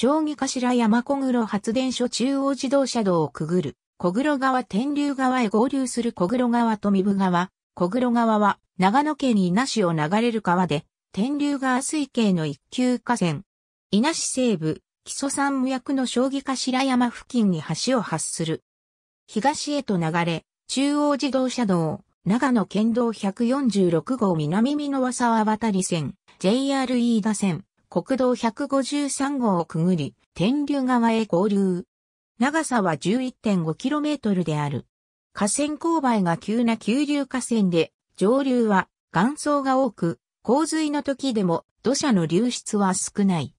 将棋頭山小黒発電所中央自動車道をくぐる、小黒川天竜川へ合流する小黒川と三部川。小黒川は長野県伊那市を流れる川で、天竜川水系の一級河川。伊那市西部、木曽山無役の将棋頭山付近に橋を発する。東へと流れ、中央自動車道、長野県道146号南美濃和沢渡線、JR e 田線、国道153号をくぐり、天竜川へ合流。長さは 11.5km である。河川勾配が急な急流河川で、上流は岩層が多く、洪水の時でも土砂の流出は少ない。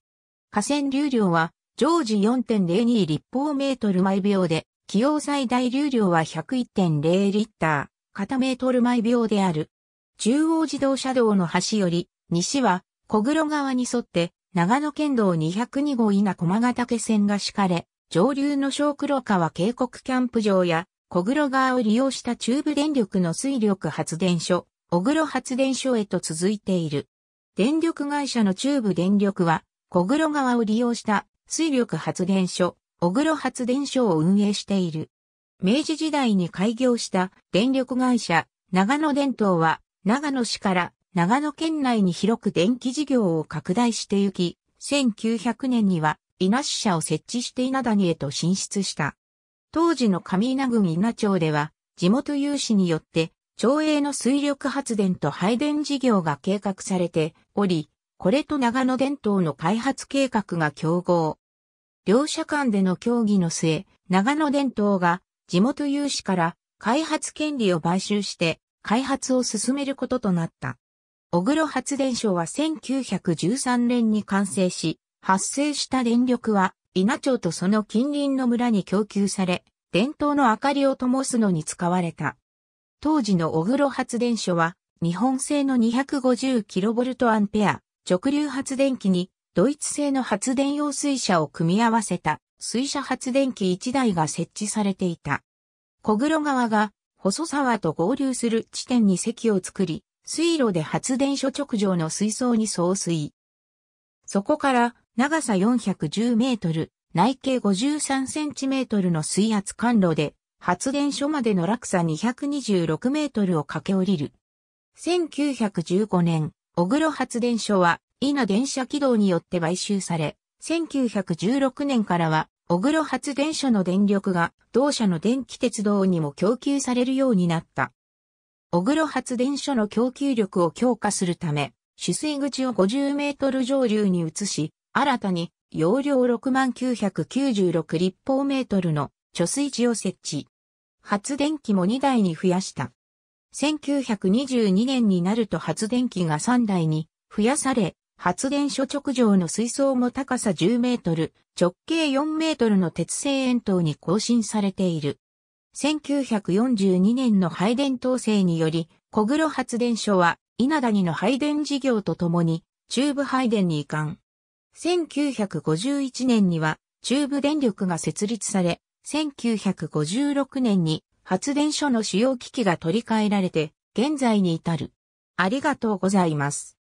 河川流量は常時4.02立方メートル毎秒で、気温最大流量は101.0リッター、片メートル毎秒である。中央自動車道の橋より、西は小黒川に沿って、長野県道202号稲駒ヶ岳線が敷かれ、上流の小黒川渓谷キャンプ場や、小黒川を利用した中部電力の水力発電所、小黒発電所へと続いている。電力会社の中部電力は、小黒川を利用した水力発電所、小黒発電所を運営している。明治時代に開業した電力会社、長野電灯は、長野市から長野県内に広く電気事業を拡大してゆき、1900年には稲支社を設置して稲谷へと進出した。当時の上稲郡稲町では、地元有志によって、町営の水力発電と配電事業が計画されており、これと長野伝統の開発計画が競合。両社間での協議の末、長野伝統が地元有志から開発権利を買収して開発を進めることとなった。小黒発電所は1913年に完成し、発生した電力は稲町とその近隣の村に供給され、伝統の明かりを灯すのに使われた。当時の小黒発電所は、日本製の 250kV アンペア直流発電機にドイツ製の発電用水車を組み合わせた水車発電機1台が設置されていた。小黒川が細沢と合流する地点に席を作り、水路で発電所直上の水槽に送水。そこから長さ410メートル、内径53センチメートルの水圧管路で発電所までの落差226メートルを駆け下りる。1915年、小黒発電所は稲電車軌道によって買収され、1916年からは小黒発電所の電力が同社の電気鉄道にも供給されるようになった。小黒発電所の供給力を強化するため、取水口を50メートル上流に移し、新たに容量6996立方メートルの貯水池を設置。発電機も2台に増やした。1922年になると発電機が3台に増やされ、発電所直上の水槽も高さ10メートル、直径4メートルの鉄製円筒に更新されている。1942年の配電統制により、小黒発電所は稲谷の配電事業とともに中部配電に移管。1951年には中部電力が設立され、1956年に発電所の使用機器が取り替えられて、現在に至る。ありがとうございます。